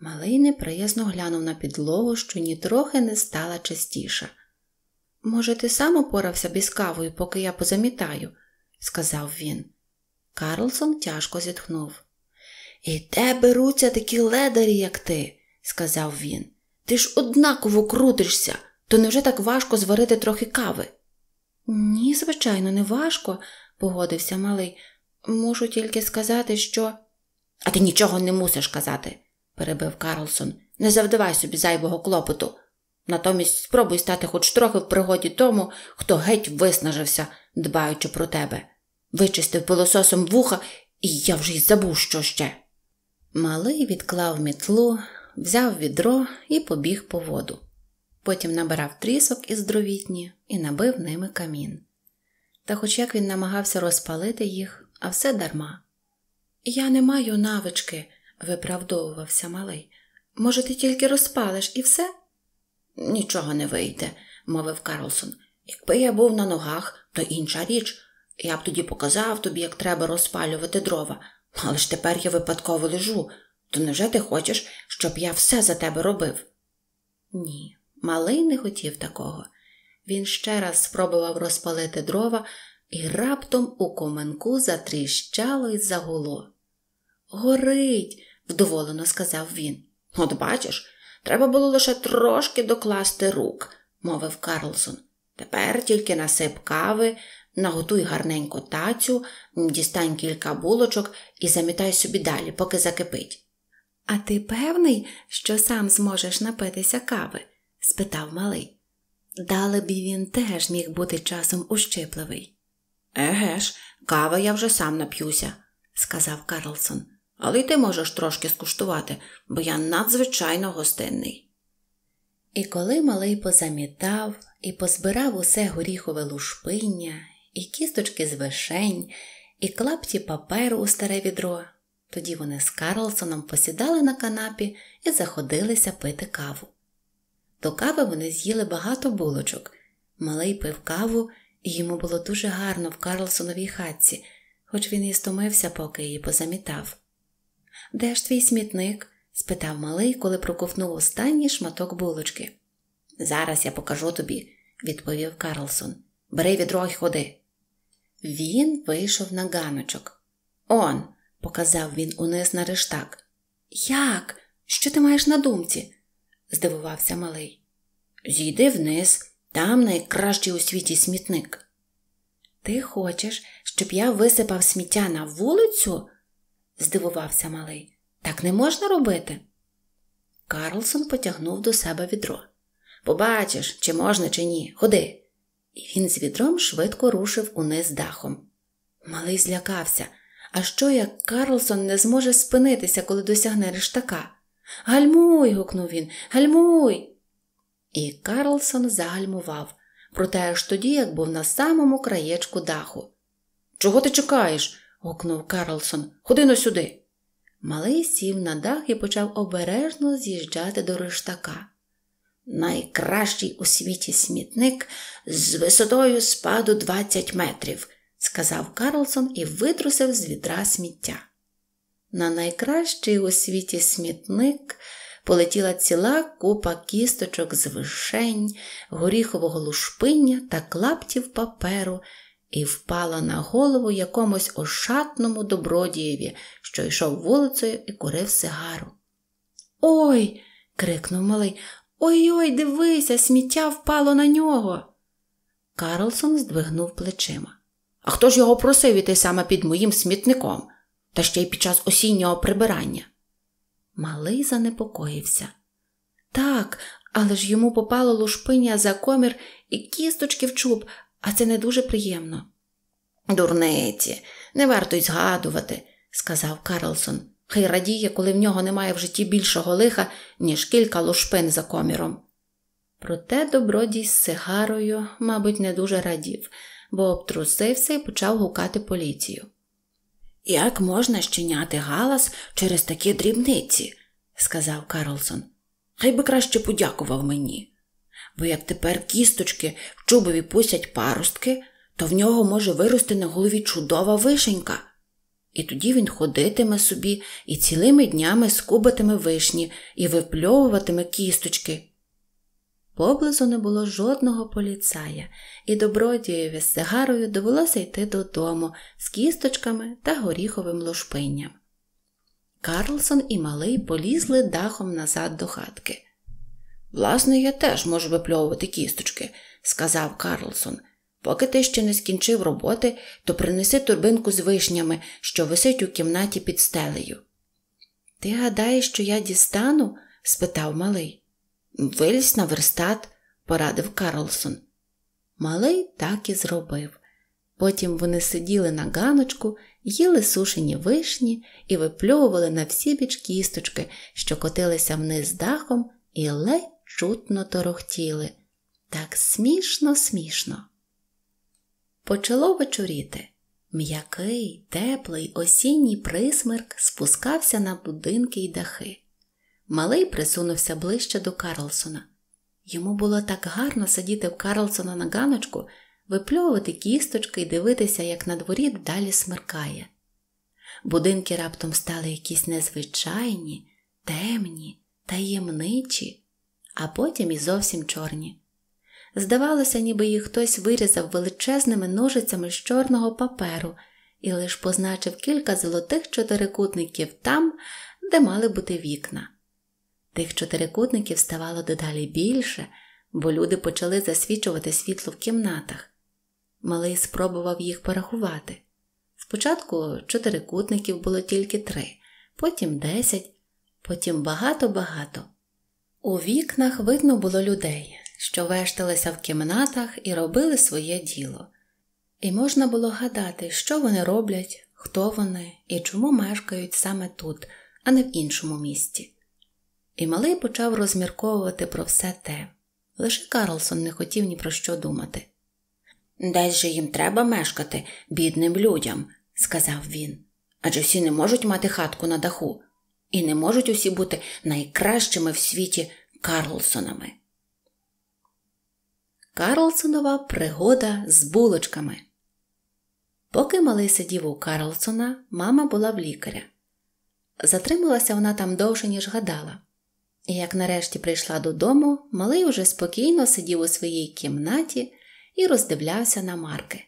Малий неприязно глянув на підлогу, що нітрохи не стала частіша. Може, ти сам опорався без кавою, поки я позамітаю, сказав він. Карлсон тяжко зітхнув. І де беруться такі ледарі, як ти, сказав він. Ти ж однаково крутишся, то невже так важко зварити трохи кави? Ні, звичайно, не важко, погодився малий. Мушу тільки сказати, що. А ти нічого не мусиш казати, перебив Карлсон. Не завдавай собі зайвого клопоту. Натомість спробуй стати хоч трохи в пригоді тому, хто геть виснажився, дбаючи про тебе. Вичистив пилососом вуха, і я вже й забув, що ще. Малий відклав мітлу, взяв відро і побіг по воду. Потім набирав трісок із дровітні і набив ними камін. Та хоч як він намагався розпалити їх, а все дарма. Я не маю навички, виправдовувався малий. Може, ти тільки розпалиш і все? Нічого не вийде, мовив Карлсон. Якби я був на ногах, то інша річ. Я б тоді показав тобі, як треба розпалювати дрова, але ж тепер я випадково лежу, то невже ти хочеш, щоб я все за тебе робив? Ні, малий не хотів такого. Він ще раз спробував розпалити дрова і раптом у коменку затріщало і загуло. Горить, вдоволено сказав він. От бачиш, треба було лише трошки докласти рук, мовив Карлсон. Тепер тільки насип кави, Наготуй гарненько тацю, дістань кілька булочок і замітай собі далі, поки закипить. А ти певний, що сам зможеш напитися кави? спитав малий. Далебі він теж міг бути часом ущипливий. Еге ж, кава я вже сам нап'юся, сказав Карлсон. Але й ти можеш трошки скуштувати, бо я надзвичайно гостинний. І коли малий позамітав і позбирав усе горіхове лушпиння і кісточки з вишень, і клапті паперу у старе відро. Тоді вони з Карлсоном посідали на канапі і заходилися пити каву. До кави вони з'їли багато булочок. Малий пив каву, і йому було дуже гарно в Карлсоновій хатці, хоч він і стомився, поки її позамітав. Де ж твій смітник? спитав малий, коли проковнув останній шматок булочки. Зараз я покажу тобі, відповів Карлсон. Бери відро й ходи. Він вийшов на ганочок. Он, показав він униз на рештак. Як? Що ти маєш на думці? здивувався малий. Зійди вниз, там найкращий у світі смітник. Ти хочеш, щоб я висипав сміття на вулицю? здивувався малий. Так не можна робити. Карлсон потягнув до себе відро. Побачиш, чи можна, чи ні. Ходи і він з відром швидко рушив униз дахом. Малий злякався. А що як Карлсон не зможе спинитися, коли досягне рештака? Гальмуй. гукнув він, гальмуй. І Карлсон загальмував, проте аж тоді, як був на самому краєчку даху. Чого ти чекаєш? гукнув Карлсон. Ходи но сюди. Малий сів на дах і почав обережно з'їжджати до рештака. Найкращий у світі смітник з висотою спаду 20 метрів, сказав Карлсон і витрусив з відра сміття. На найкращий у світі смітник полетіла ціла купа кісточок з вишень, горіхового лушпиння та клаптів паперу і впала на голову якомусь ошатному добродієві, що йшов вулицею і курив сигару. Ой! крикнув малий. Ой ой, дивися, сміття впало на нього. Карлсон здвигнув плечима. А хто ж його просив іти саме під моїм смітником, та ще й під час осіннього прибирання? Малий занепокоївся. Так, але ж йому попало лушпиня за комір і кісточки в чуб, а це не дуже приємно. Дурниці, не варто й згадувати, сказав Карлсон. Хай радіє, коли в нього немає в житті більшого лиха, ніж кілька лушпин за коміром. Проте добродій з сигарою, мабуть, не дуже радів, бо обтрусився і почав гукати поліцію. Як можна щиняти галас через такі дрібниці, сказав Карлсон. Хай би краще подякував мені. Бо як тепер кісточки в чубові пусять паростки, то в нього може вирости на голові чудова вишенька. І тоді він ходитиме собі і цілими днями скубатиме вишні і випльовуватиме кісточки. Поблизу не було жодного поліцая, і добродієві з сигарою довелося йти додому з кісточками та горіховим лушпинням. Карлсон і малий полізли дахом назад до хатки. Власне, я теж можу випльовувати кісточки, сказав Карлсон, Поки ти ще не скінчив роботи, то принеси турбинку з вишнями, що висить у кімнаті під стелею. Ти гадаєш, що я дістану? спитав малий. Вилізь на верстат, порадив Карлсон. Малий так і зробив. Потім вони сиділи на ганочку, їли сушені вишні і випльовували на всі біч кісточки, що котилися вниз дахом і ледь чутно торохтіли. Так смішно, смішно. Почало вечоріти. М'який, теплий осінній присмерк спускався на будинки й дахи. Малий присунувся ближче до Карлсона. Йому було так гарно сидіти в Карлсона на ганочку, випльовувати кісточки й дивитися, як на дворі далі смеркає. Будинки раптом стали якісь незвичайні, темні, таємничі, а потім і зовсім чорні. Здавалося, ніби їх хтось вирізав величезними ножицями з чорного паперу і лише позначив кілька золотих чотирикутників там, де мали бути вікна. Тих чотирикутників ставало дедалі більше, бо люди почали засвічувати світло в кімнатах. Малий спробував їх порахувати. Спочатку чотирикутників було тільки три, потім десять, потім багато-багато. У вікнах видно було людей що вешталися в кімнатах і робили своє діло, і можна було гадати, що вони роблять, хто вони і чому мешкають саме тут, а не в іншому місті. І малий почав розмірковувати про все те. Лише Карлсон не хотів ні про що думати. Десь же їм треба мешкати, бідним людям, сказав він, адже всі не можуть мати хатку на даху, і не можуть усі бути найкращими в світі Карлсонами. Карлсонова пригода з булочками. Поки малий сидів у Карлсона, мама була в лікаря. Затрималася вона там довше, ніж гадала, і як нарешті прийшла додому, малий уже спокійно сидів у своїй кімнаті і роздивлявся на марки.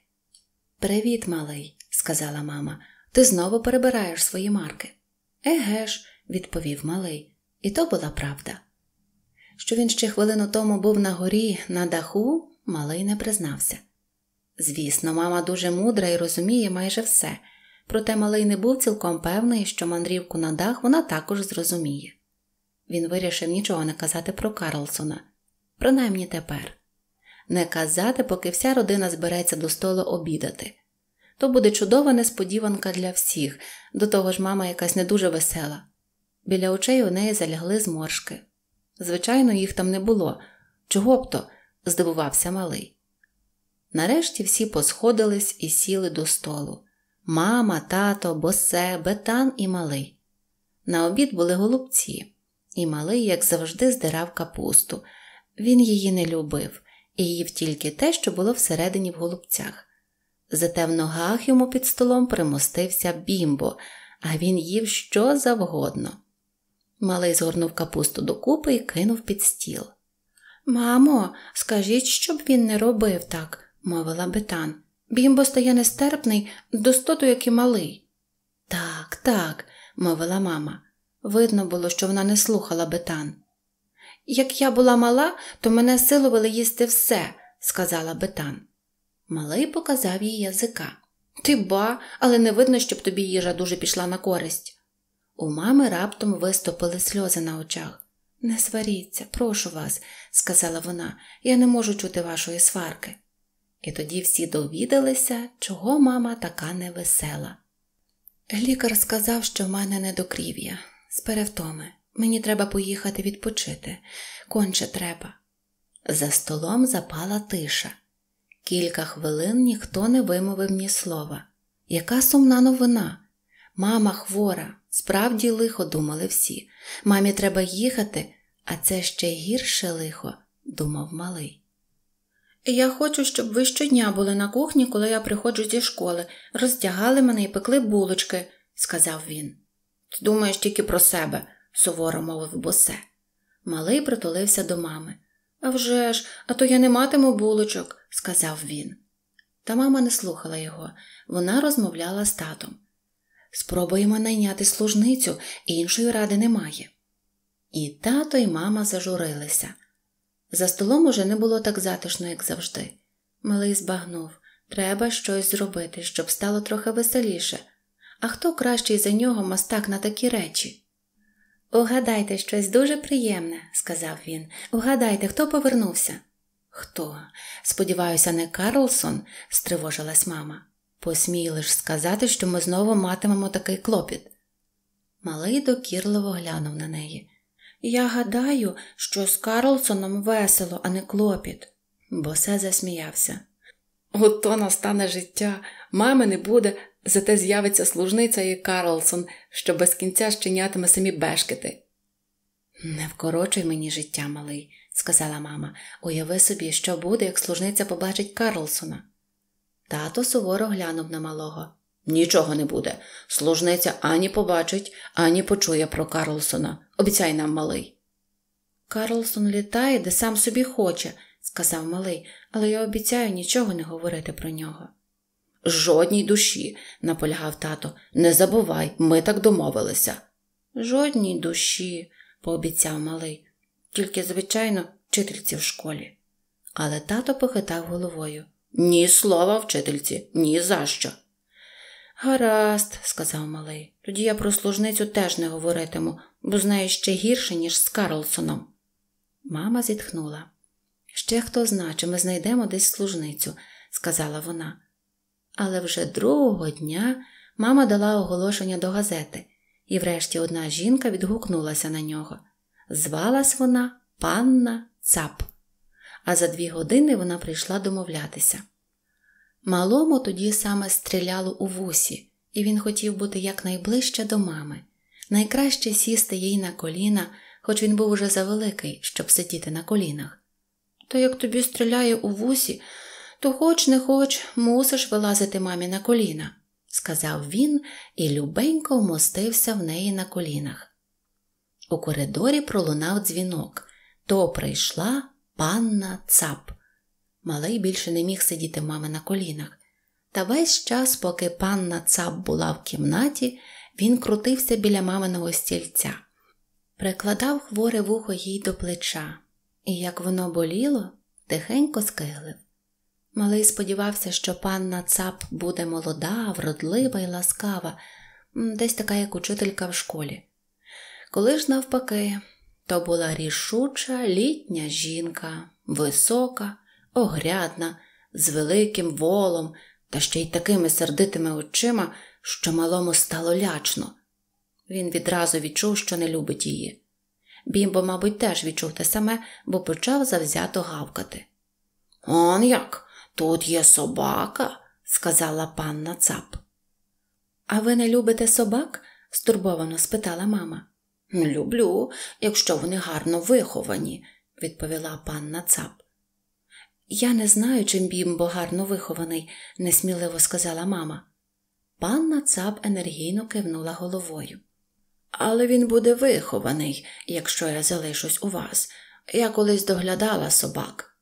Привіт, малий, сказала мама, ти знову перебираєш свої марки. Еге ж, відповів малий, і то була правда що він ще хвилину тому був на горі на даху, малий не признався. Звісно, мама дуже мудра і розуміє майже все, проте малий не був цілком певний, що мандрівку на дах вона також зрозуміє. Він вирішив нічого не казати про Карлсона, принаймні тепер, не казати, поки вся родина збереться до столу обідати. То буде чудова несподіванка для всіх, до того ж мама якась не дуже весела. Біля очей у неї залягли зморшки. Звичайно, їх там не було. Чого б то? здивувався малий. Нарешті всі посходились і сіли до столу мама, тато, босе, бетан і малий. На обід були голубці, і малий, як завжди, здирав капусту. Він її не любив і їв тільки те, що було всередині в голубцях. Зате в ногах йому під столом примостився бімбо, а він їв що завгодно. Малий згорнув капусту докупи і кинув під стіл. Мамо, скажіть, щоб він не робив так, мовила бетан. Бімбо стає нестерпний, достоту, як і малий. Так, так, мовила мама. Видно було, що вона не слухала бетан. Як я була мала, то мене силували їсти все, сказала бетан. Малий показав їй язика. Ти ба, але не видно, щоб тобі їжа дуже пішла на користь. У мами раптом виступили сльози на очах. Не сваріться, прошу вас, сказала вона, я не можу чути вашої сварки. І тоді всі довідалися, чого мама така невесела. Лікар сказав, що в мене недокрів'я, з перевтоми. Мені треба поїхати відпочити, конче треба. За столом запала тиша. Кілька хвилин ніхто не вимовив ні слова. Яка сумна новина? Мама хвора, Справді лихо думали всі. Мамі треба їхати, а це ще гірше лихо, думав малий. Я хочу, щоб ви щодня були на кухні, коли я приходжу зі школи, роздягали мене і пекли булочки, сказав він. Ти думаєш тільки про себе, суворо мовив босе. Малий притулився до мами. «А вже ж, а то я не матиму булочок, сказав він. Та мама не слухала його, вона розмовляла з татом. Спробуємо найняти служницю, іншої ради немає. І тато і мама зажурилися. За столом уже не було так затишно, як завжди. Малий збагнув треба щось зробити, щоб стало трохи веселіше. А хто кращий за нього мастак на такі речі? Угадайте щось дуже приємне, сказав він. Угадайте, хто повернувся. Хто? Сподіваюся, не Карлсон, стривожилась мама. Посмій лиш сказати, що ми знову матимемо такий клопіт. Малий докірливо глянув на неї. Я гадаю, що з Карлсоном весело, а не клопіт. Босе засміявся. Ото настане життя, мами не буде, зате з'явиться служниця і Карлсон, що без кінця щинятиме самі бешкити. Не вкорочуй мені життя, малий, сказала мама. Уяви собі, що буде, як служниця побачить Карлсона. Тато суворо глянув на малого. Нічого не буде. Служниця ані побачить, ані почує про Карлсона. Обіцяй нам малий. Карлсон літає, де сам собі хоче, сказав малий, але я обіцяю нічого не говорити про нього. Жодній душі, наполягав тато, не забувай, ми так домовилися. Жодній душі, пообіцяв малий, тільки, звичайно, вчительці в школі. Але тато похитав головою. Ні слова вчительці, ні за що. Гаразд, сказав малий, тоді я про служницю теж не говоритиму, бо з нею ще гірше, ніж з Карлсоном. Мама зітхнула. Ще хто знає, чи ми знайдемо десь служницю, сказала вона. Але вже другого дня мама дала оголошення до газети, і врешті одна жінка відгукнулася на нього. Звалась вона панна Цап а за дві години вона прийшла домовлятися. Малому тоді саме стріляло у вусі, і він хотів бути якнайближче до мами. Найкраще сісти їй на коліна, хоч він був уже завеликий, щоб сидіти на колінах. То як тобі стріляє у вусі, то хоч не хоч мусиш вилазити мамі на коліна, сказав він і любенько вмостився в неї на колінах. У коридорі пролунав дзвінок то прийшла, панна цап. Малий більше не міг сидіти мами на колінах. Та весь час, поки панна цап була в кімнаті, він крутився біля маминого стільця, прикладав хворе вухо їй до плеча, і як воно боліло, тихенько скиглив. Малий сподівався, що панна цап буде молода, вродлива і ласкава, десь така, як учителька в школі. Коли ж навпаки, то була рішуча літня жінка, висока, огрядна, з великим волом та ще й такими сердитими очима, що малому стало лячно. Він відразу відчув, що не любить її. Бімбо, мабуть, теж відчув те саме, бо почав завзято гавкати. Он як, тут є собака, сказала панна цап. А ви не любите собак? стурбовано спитала мама. Люблю, якщо вони гарно виховані, відповіла панна цап. Я не знаю, чим бімбо гарно вихований, несміливо сказала мама. Панна цап енергійно кивнула головою. Але він буде вихований, якщо я залишусь у вас. Я колись доглядала собак.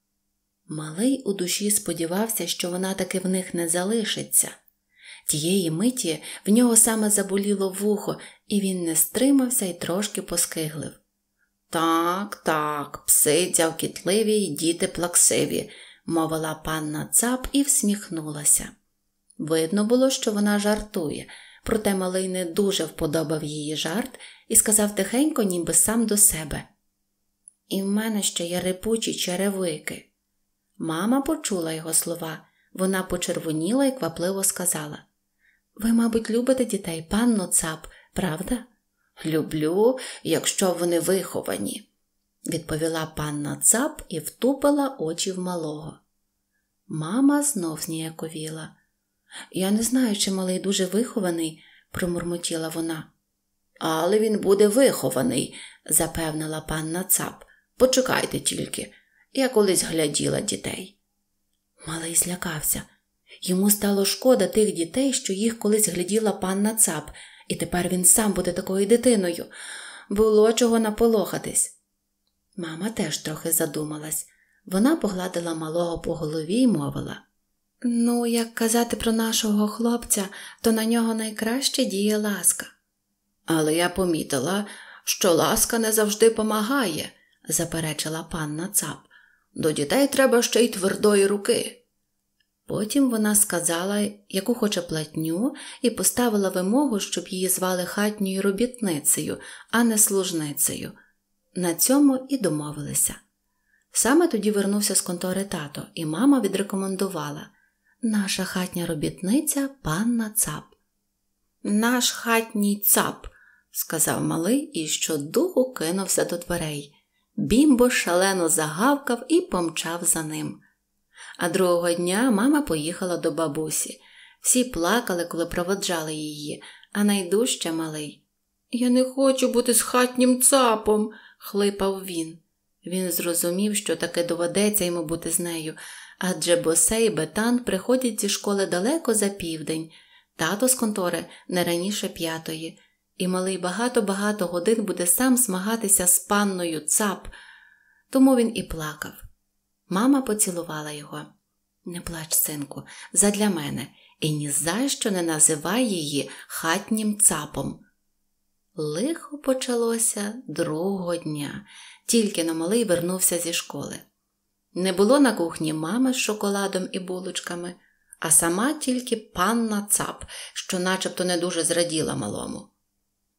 Малий у душі сподівався, що вона таки в них не залишиться. Тієї миті в нього саме заболіло вухо, і він не стримався і трошки поскиглив. Так, так, пси дзявкітливі й діти плаксиві, мовила панна цап і всміхнулася. Видно було, що вона жартує, проте малий не дуже вподобав її жарт і сказав тихенько, ніби сам до себе. І в мене ще є репучі черевики. Мама почула його слова. Вона почервоніла і квапливо сказала ви, мабуть, любите дітей, панно цап, правда? Люблю, якщо вони виховані, відповіла панна цап і втупила очі в малого. Мама знов зніяковіла. Я не знаю, чи малий дуже вихований, промурмотіла вона. Але він буде вихований, запевнила панна цап. Почекайте тільки, я колись гляділа дітей. Малий злякався. Йому стало шкода тих дітей, що їх колись гляділа панна цап, і тепер він сам буде такою дитиною. Було чого наполохатись. Мама теж трохи задумалась. Вона погладила малого по голові і мовила Ну, як казати про нашого хлопця, то на нього найкраще діє ласка. Але я помітила, що ласка не завжди помагає, заперечила панна цап. До дітей треба ще й твердої руки. Потім вона сказала, яку хоче платню, і поставила вимогу, щоб її звали хатньою робітницею, а не служницею. На цьому і домовилися. Саме тоді вернувся з контори тато, і мама відрекомендувала наша хатня робітниця панна цап. Наш хатній цап, сказав малий і щодуху кинувся до дверей. Бімбо шалено загавкав і помчав за ним а другого дня мама поїхала до бабусі. Всі плакали, коли проводжали її, а найдужче малий. Я не хочу бути з хатнім цапом, хлипав він. Він зрозумів, що таке доведеться йому бути з нею, адже босе і бетан приходять зі школи далеко за південь, тато з контори не раніше п'ятої, і малий багато-багато годин буде сам змагатися з панною цап, тому він і плакав. Мама поцілувала його. Не плач, синку, задля мене, і ні за що не називай її хатнім цапом. Лихо почалося другого дня, тільки но малий вернувся зі школи. Не було на кухні мами з шоколадом і булочками, а сама тільки панна цап, що начебто не дуже зраділа малому.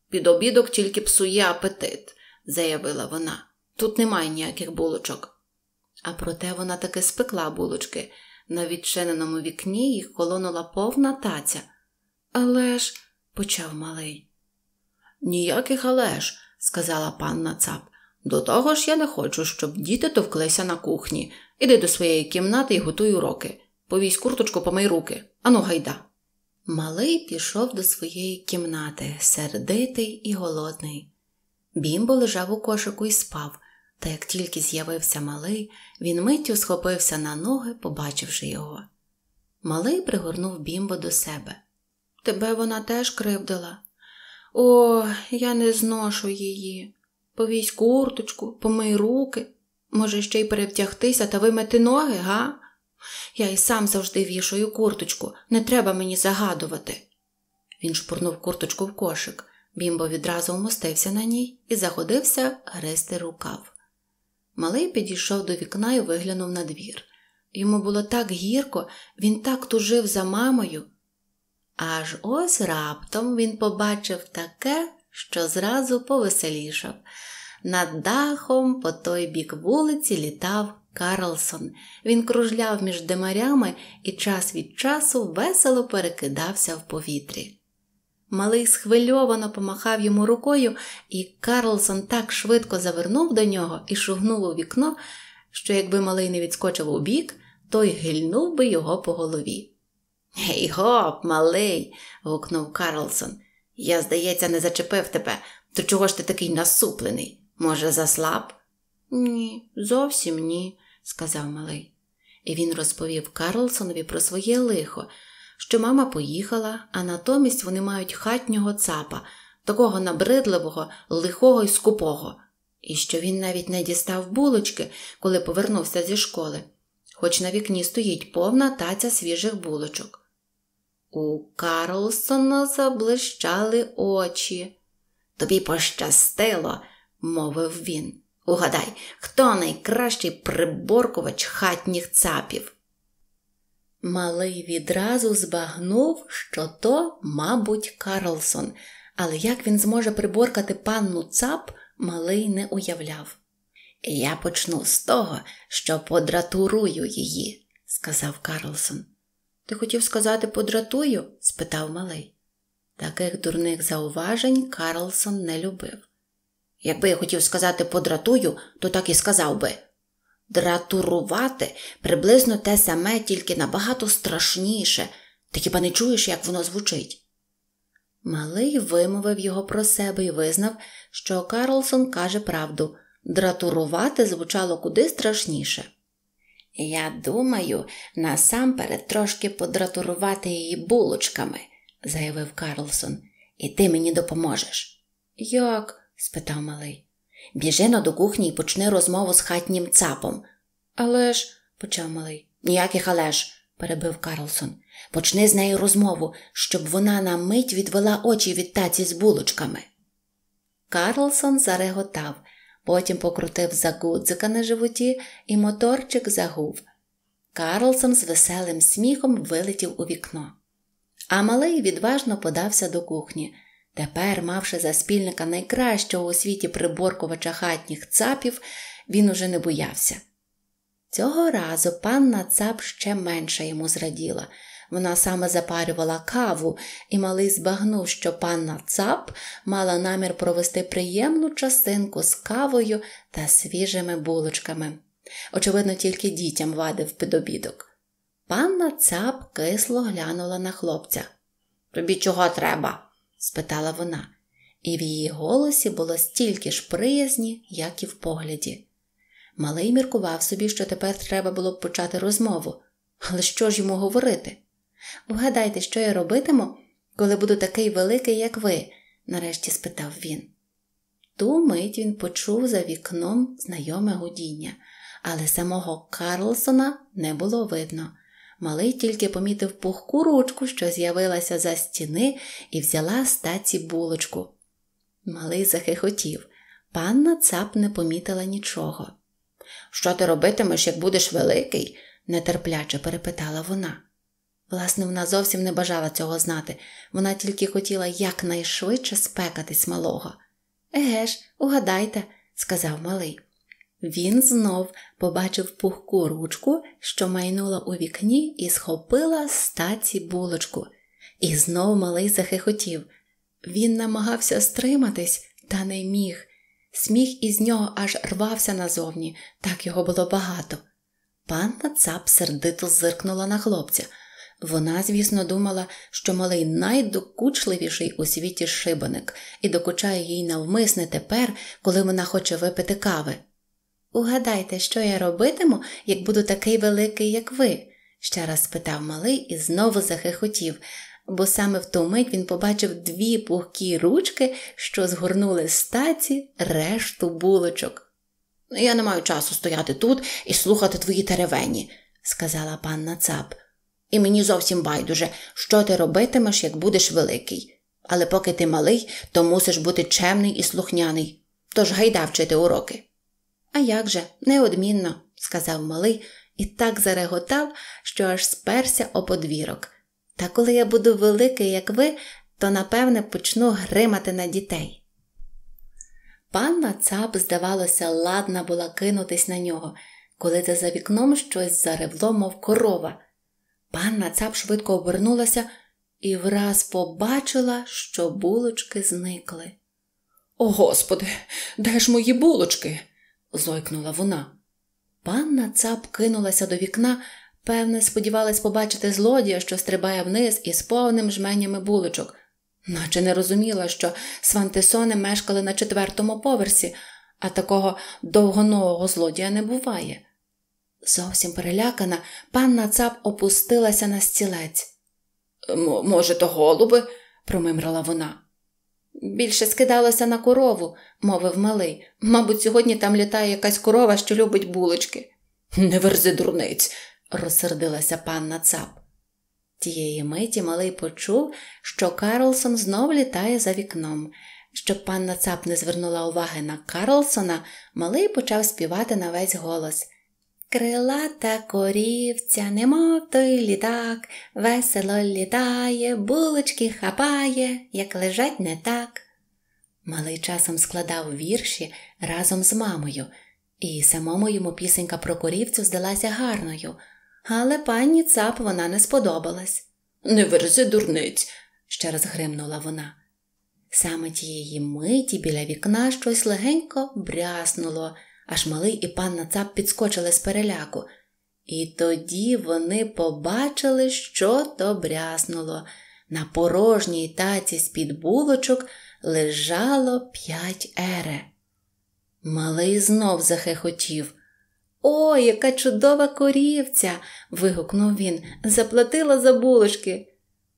Під обідок тільки псує апетит, заявила вона. Тут немає ніяких булочок. А проте вона таки спекла булочки. На відчиненому вікні їх колонула повна таця. Але ж, почав малий. Ніяких але ж, сказала панна цап. До того ж я не хочу, щоб діти товклися на кухні. Іди до своєї кімнати і готуй уроки. Повісь курточку, помий руки. Ану, гайда. Малий пішов до своєї кімнати, сердитий і голодний. Бімбо лежав у кошику і спав. Та як тільки з'явився малий, він миттю схопився на ноги, побачивши його. Малий пригорнув бімбо до себе. Тебе вона теж кривдила. О, я не зношу її. Повісь курточку, помий руки. Може, ще й перевтягтися та вимити ноги, га? Я й сам завжди вішаю курточку, не треба мені загадувати. Він шпурнув курточку в кошик. Бімбо відразу вмостився на ній і заходився грести рукав. Малий підійшов до вікна і виглянув на двір. Йому було так гірко, він так тужив за мамою. Аж ось раптом він побачив таке, що зразу повеселішав. Над дахом по той бік вулиці літав Карлсон. Він кружляв між демарями і час від часу весело перекидався в повітрі. Малий схвильовано помахав йому рукою, і Карлсон так швидко завернув до нього і шугнув у вікно, що якби малий не відскочив у бік, той гильнув би його по голові. Гей гоп, малий. гукнув Карлсон. Я, здається, не зачепив тебе. То чого ж ти такий насуплений? Може, заслаб? Ні, зовсім ні, сказав малий. І він розповів Карлсонові про своє лихо що мама поїхала, а натомість вони мають хатнього цапа, такого набридливого, лихого і скупого, і що він навіть не дістав булочки, коли повернувся зі школи, хоч на вікні стоїть повна таця свіжих булочок. У Карлсона заблищали очі. Тобі пощастило, мовив він. Угадай, хто найкращий приборкувач хатніх цапів. Малий відразу збагнув, що то, мабуть, Карлсон, але як він зможе приборкати панну цап, малий не уявляв. Я почну з того, що подратурую її, сказав Карлсон. Ти хотів сказати подратую? спитав малий. Таких дурних зауважень Карлсон не любив. Якби я хотів сказати подратую, то так і сказав би, Дратурувати приблизно те саме, тільки набагато страшніше, ти хіба не чуєш, як воно звучить? Малий вимовив його про себе і визнав, що Карлсон каже правду дратурувати звучало куди страшніше. Я думаю, насамперед трошки подратурувати її булочками, заявив Карлсон, і ти мені допоможеш. Як? спитав малий. Біжино до кухні і почни розмову з хатнім цапом. Але ж, почав малий. Ніяких але ж, перебив Карлсон. Почни з нею розмову, щоб вона на мить відвела очі від таці з булочками. Карлсон зареготав, потім покрутив загудзика на животі, і моторчик загув. Карлсон з веселим сміхом вилетів у вікно. А малий відважно подався до кухні. Тепер, мавши за спільника найкращого у світі приборкувача хатніх цапів, він уже не боявся. Цього разу панна цап ще менше йому зраділа. Вона саме запарювала каву, і малий збагнув, що панна цап мала намір провести приємну частинку з кавою та свіжими булочками. Очевидно, тільки дітям вадив підобідок. Панна цап кисло глянула на хлопця. Тобі чого треба? спитала вона, і в її голосі було стільки ж приязні, як і в погляді. Малий міркував собі, що тепер треба було б почати розмову, але що ж йому говорити? Вгадайте, що я робитиму, коли буду такий великий, як ви, нарешті спитав він. Ту мить він почув за вікном знайоме гудіння, але самого Карлсона не було видно. Малий тільки помітив пухку ручку, що з'явилася за стіни, і взяла з булочку. Малий захихотів. Панна цап не помітила нічого. Що ти робитимеш, як будеш великий? нетерпляче перепитала вона. Власне, вона зовсім не бажала цього знати, вона тільки хотіла якнайшвидше спекатись малого. Еге ж, угадайте, сказав малий. Він знов побачив пухку ручку, що майнула у вікні і схопила стаці булочку. І знов малий захихотів. Він намагався стриматись, та не міг. Сміх із нього аж рвався назовні, так його було багато. Панна цап сердито зиркнула на хлопця. Вона, звісно, думала, що малий найдокучливіший у світі шибаник і докучає їй навмисне тепер, коли вона хоче випити кави. Угадайте, що я робитиму, як буду такий великий, як ви? ще раз спитав малий і знову захихотів, бо саме в ту мить він побачив дві пухкі ручки, що згорнули з стаці решту булочок. Я не маю часу стояти тут і слухати твої теревені, сказала панна цап. І мені зовсім байдуже, що ти робитимеш, як будеш великий. Але поки ти малий, то мусиш бути чемний і слухняний. Тож гайда вчити уроки. А як же, неодмінно, сказав малий і так зареготав, що аж сперся о подвірок. Та коли я буду великий, як ви, то напевне почну гримати на дітей. Панна цап, здавалося, ладна була кинутись на нього, коли це за вікном щось заревло, мов корова. Панна цап швидко обернулася і враз побачила, що булочки зникли. О, Господи, де ж мої булочки? зойкнула вона. Панна цап кинулася до вікна, певне, сподівалась побачити злодія, що стрибає вниз із повним жменями булочок, наче не розуміла, що Свантисони мешкали на четвертому поверсі, а такого довгонового злодія не буває. Зовсім перелякана, панна цап опустилася на стілець. Може, то голуби? промимрила вона. Більше скидалося на корову, мовив малий. Мабуть, сьогодні там літає якась корова, що любить булочки. Не верзи дурниць, розсердилася панна цап. Тієї миті малий почув, що Карлсон знов літає за вікном. Щоб панна цап не звернула уваги на Карлсона, малий почав співати на весь голос. Крилата корівця, немов той літак, весело літає, булочки хапає, як лежать не так. Малий часом складав вірші разом з мамою, і самому йому пісенька про корівцю здалася гарною, але пані цап вона не сподобалась. Не верзи дурниць, ще раз гримнула вона. Саме тієї миті біля вікна щось легенько бряснуло аж малий і панна цап підскочили з переляку. І тоді вони побачили, що то бряснуло. На порожній таці з-під булочок лежало п'ять ере. Малий знов захехотів. О, яка чудова корівця. вигукнув він. Заплатила за булочки.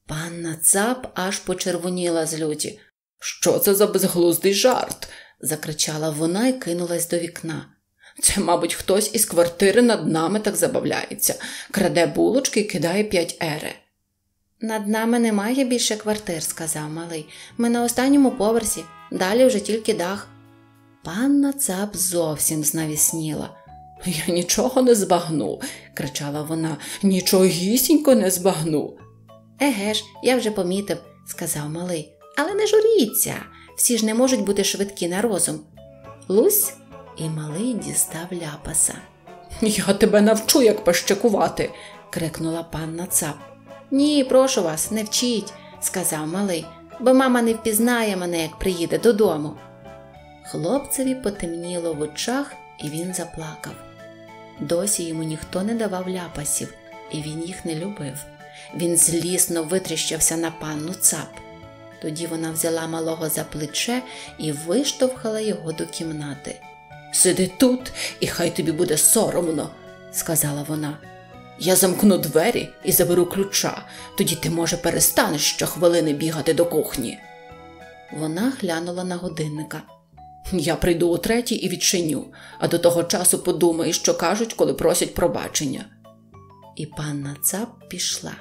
Панна цап аж почервоніла з люті. Що це за безглуздий жарт? закричала вона і кинулась до вікна. Це, мабуть, хтось із квартири над нами так забавляється, краде булочки і кидає п'ять ере. Над нами немає більше квартир, сказав малий. Ми на останньому поверсі, далі вже тільки дах. Панна цап зовсім знавісніла. Я нічого не збагну, кричала вона, нічогісінько не збагну. Еге ж, я вже помітив, сказав малий, але не журіться всі ж не можуть бути швидкі на розум. Лусь і малий дістав ляпаса. Я тебе навчу, як пащекувати, крикнула панна цап. Ні, прошу вас, не вчіть, сказав малий, бо мама не впізнає мене, як приїде додому. Хлопцеві потемніло в очах, і він заплакав. Досі йому ніхто не давав ляпасів, і він їх не любив. Він злісно витріщався на панну цап. Тоді вона взяла малого за плече і виштовхала його до кімнати. Сиди тут, і хай тобі буде соромно, сказала вона. Я замкну двері і заберу ключа, тоді ти, може, перестанеш щохвилини бігати до кухні. Вона глянула на годинника. Я прийду о третій і відчиню, а до того часу подумай, що кажуть, коли просять пробачення. І панна цап пішла.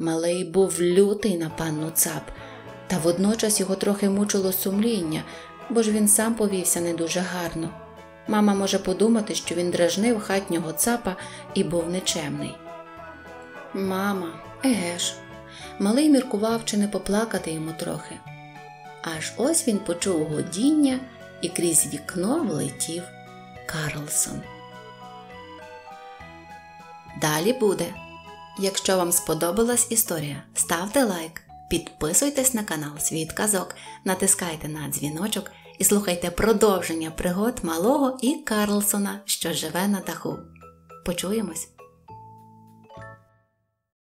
Малий був лютий на панну цап та водночас його трохи мучило сумління, бо ж він сам повівся не дуже гарно. Мама може подумати, що він дражнив хатнього цапа і був нечемний. Мама, еге ж, малий міркував, чи не поплакати йому трохи. Аж ось він почув годіння і крізь вікно влетів Карлсон. Далі буде. Якщо вам сподобалась історія, ставте лайк. Підписуйтесь на канал Світ Казок, натискайте на дзвіночок і слухайте продовження пригод малого і Карлсона, що живе на даху. Почуємось!